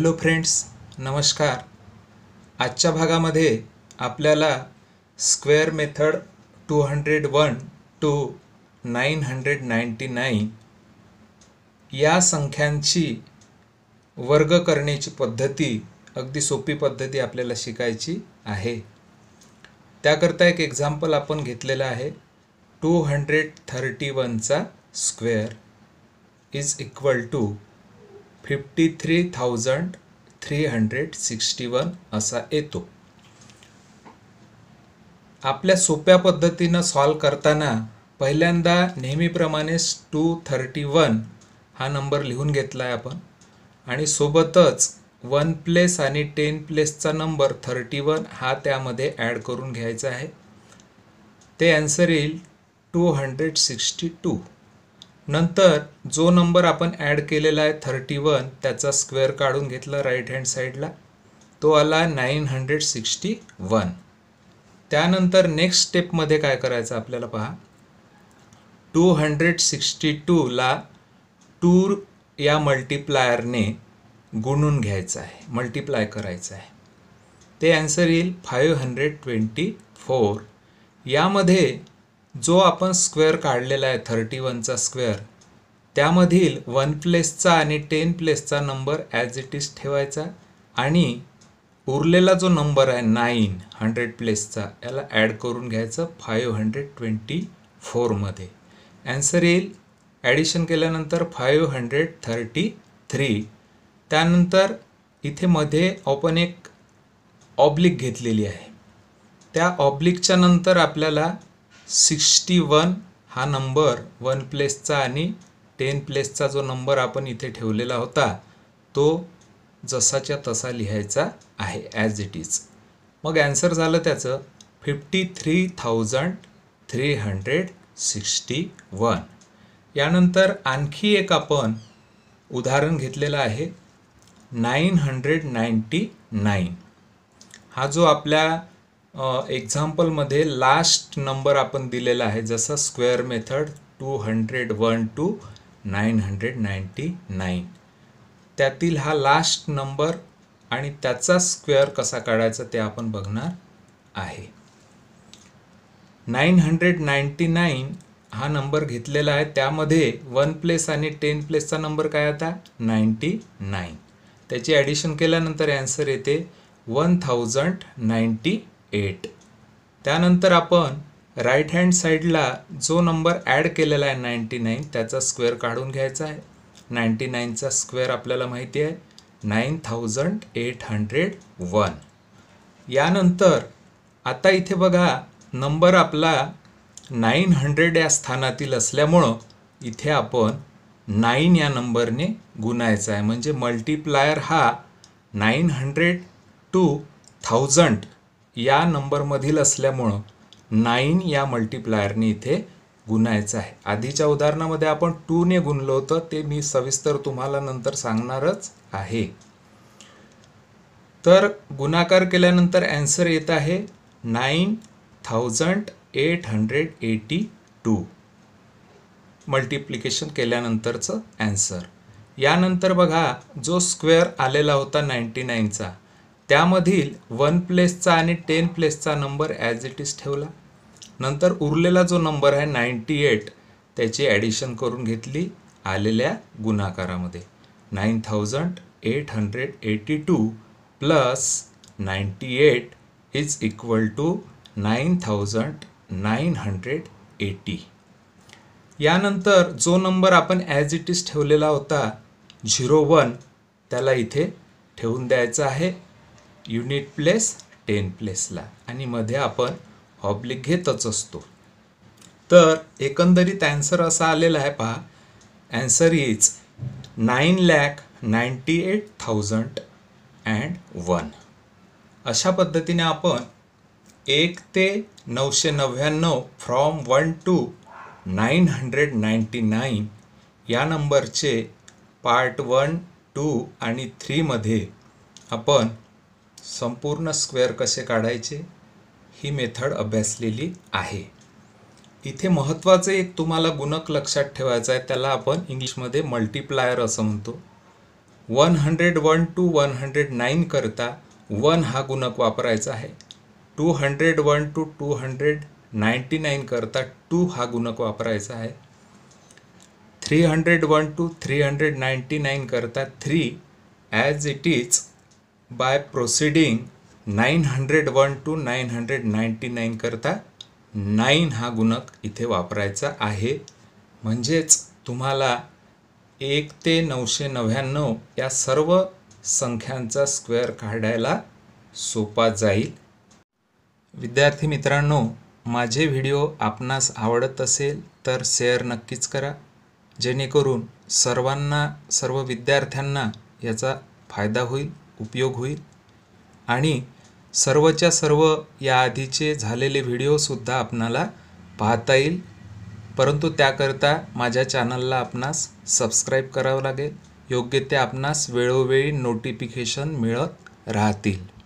hello friends नमस्कार आजच्या भागामध्ये आपल्याला square method two hundred one to nine hundred ninety nine या संख्यांची वर्ग करण्याची पद्धती अगदी सोपी पद्धती आपल्याला शिकायची आहे त्याकरता एक एक्झाम्पल आपण घेतलेलं आहे टू हंड्रेड थर्टी वनचा square is equal to fifty three thousand three hundred sixty one असा येतो आपल्या सोप्या पद्धतीनं सॉल्व करताना पहिल्यांदा नेहमीप्रमाणे टू थर्टी वन हा नंबर लिहून घेतला आहे आपण आणि सोबतच वन प्लेस आणि टेन प्लेसचा नंबर थर्टी वन हा त्यामध्ये ॲड करून घ्यायचा आहे ते ॲन्सर येईल टू हंड्रेड सिक्स्टी टू नंतर जो नंबर आपण ॲड केलेला आहे थर्टी वन त्याचा स्क्वेअर काढून घेतला राईट हँड साईडला तो आला नाईन हंड्रेड सिक्स्टी वन त्यानंतर नेक्स्ट स्टेपमध्ये काय करायचं आपल्याला पहा टू हंड्रेड सिक्स्टी टूला टू या मल्टिप्लायरने गुणून घ्यायचं आहे मल्टिप्लाय करायचं आहे ते ॲन्सर येईल फाईव्ह हंड्रेड ट्वेंटी फोर यामध्ये जो आपण स्क्वेअर काढलेला आहे थर्टी वनचा स्क्वेअर त्यामधील वन प्लेसचा आणि टेन प्लेसचा नंबर ॲज इट इज ठेवायचा आणि उरलेला जो नंबर आहे नाईन हंड्रेड प्लेसचा याला ॲड करून घ्यायचं फाईव्ह हंड्रेड ट्वेंटी फोरमध्ये अँसर येईल ॲडिशन केल्यानंतर फाईव्ह हंड्रेड थर्टी थ्री त्यानंतर इथे मध्ये आपण एक ऑब्लिक घेतलेली आहे त्या ऑब्लिकच्या नंतर आपल्याला सिक्स्टी वन हा नंबर वन प्लेसचा आणि टेन प्लेसचा जो नंबर आपण इथे ठेवलेला होता तो जसाच्या तसा लिहायचा आहे ॲज इट इज मग ॲन्सर झालं त्याचं fifty three thousand three hundred sixty one यानंतर आणखी एक आपण उदाहरण घेतलेलं आहे नाईन हंड्रेड नाईंटी नाईन हा जो आपल्या एक्झाम्पलमध्ये लास्ट नंबर आपण दिलेला आहे जसं square method two hundred one to nine hundred ninety nine त्यातील हा लास्ट नंबर आणि त्याचा स्क्वेअर कसा काढायचा ते आपण बघणार आहे नाईन हंड्रेड नाईन्टी नाईन हा नंबर घेतलेला आहे त्यामध्ये वन प्लेस आणि टेन प्लेसचा नंबर काय आता नाईन्टी नाईन त्याची ॲडिशन केल्यानंतर ॲन्सर येते वन थाउजंड नाईन्टी एट त्यानंतर आपण राईट हँड साईडला जो नंबर ॲड केलेला आहे नाईंटी नाईन त्याचा स्क्वेअर काढून घ्यायचा आहे नाईंटी नाईनचा स्क्वेअर आपल्याला माहिती आहे nine thousand eight hundred one यानंतर आता इथे बघा नंबर आपला नाईन हंड्रेड या स्थानातील असल्यामुळं इथे आपण नाईन या नंबरने गुणायचा आहे म्हणजे मल्टिप्लायर हा नाईन हंड्रेड टू थाउजंड या नंबरमधील असल्यामुळं नाईन या मल्टिप्लायरने इथे गुणायचं आहे आधीच्या उदाहरणामध्ये आपण टूने गुणलं होतं ते मी सविस्तर तुम्हाला नंतर सांगणारच आहे तर गुणाकार केल्यानंतर ॲन्सर येत आहे nine thousand eight hundred eighty two multiplication केल्यानंतरचं ॲन्सर यानंतर बघा जो स्क्वेअर आलेला होता नाईन्टी नाईनचा त्यामधील वन प्लेसचा आणि टेन प्लेसचा नंबर ॲज इट इज ठेवला नंतर उरलेला जो नंबर आहे नाईंटी एट त्याची ॲडिशन करून घेतली आलेल्या गुणाकारामध्ये nine thousand eight hundred eighty two plus ninety eight is equal to nine thousand nine hundred eighty यानंतर जो नंबर आपण ॲज इट इज ठेवलेला होता झिरो वन त्याला इथे ठेवून द्यायचा आहे युनिट प्लेस टेन प्लेसला आणि मध्ये आपण ऑब्लिक घेतच असतो तर एकंदरीत ॲन्सर असा आलेला आहे पहा answer is nine lakh ninety eight thousand and one अशा पद्धतीने आपण एक ते नऊशे नव्याण्णव from one to nine hundred ninety nine या नंबरचे पार्ट वन टू आणि थ्रीमध्ये आपण संपूर्ण स्क्वेअर कसे काढायचे ही मेथड अभ्यासलेली आहे इथे महत्त्वाचं एक तुम्हाला गुणक लक्षात ठेवायचं आहे त्याला आपण इंग्लिशमध्ये मल्टिप्लायर असं म्हणतो one hundred one to one hundred nine करता वन हा गुणक वापरायचा आहे two hundred one to two hundred ninety nine करता टू हा गुणक वापरायचा आहे three hundred one to three hundred ninety nine करता three as it is by proceeding nine hundred one to nine hundred ninety नाईनकरता नाईन हा गुणक इथे वापरायचा आहे म्हणजेच तुम्हाला एक ते नऊशे नव्याण्णव या सर्व संख्यांचा स्क्वेअर काढायला सोपा जाईल विद्यार्थी मित्रांनो माझे व्हिडिओ आपणास आवडत असेल तर शेअर नक्कीच करा जेणेकरून सर्वांना सर्व विद्यार्थ्यांना याचा फायदा होईल उपयोग होईल आणि सर्वच्या सर्व या आधीचे झालेले व्हिडिओसुद्धा आपणाला पाहता येईल परंतु त्याकरता माझ्या चॅनलला आपणास सबस्क्राईब करावं लागेल योग्य ते आपणास वेळोवेळी नोटिफिकेशन मिळत राहतील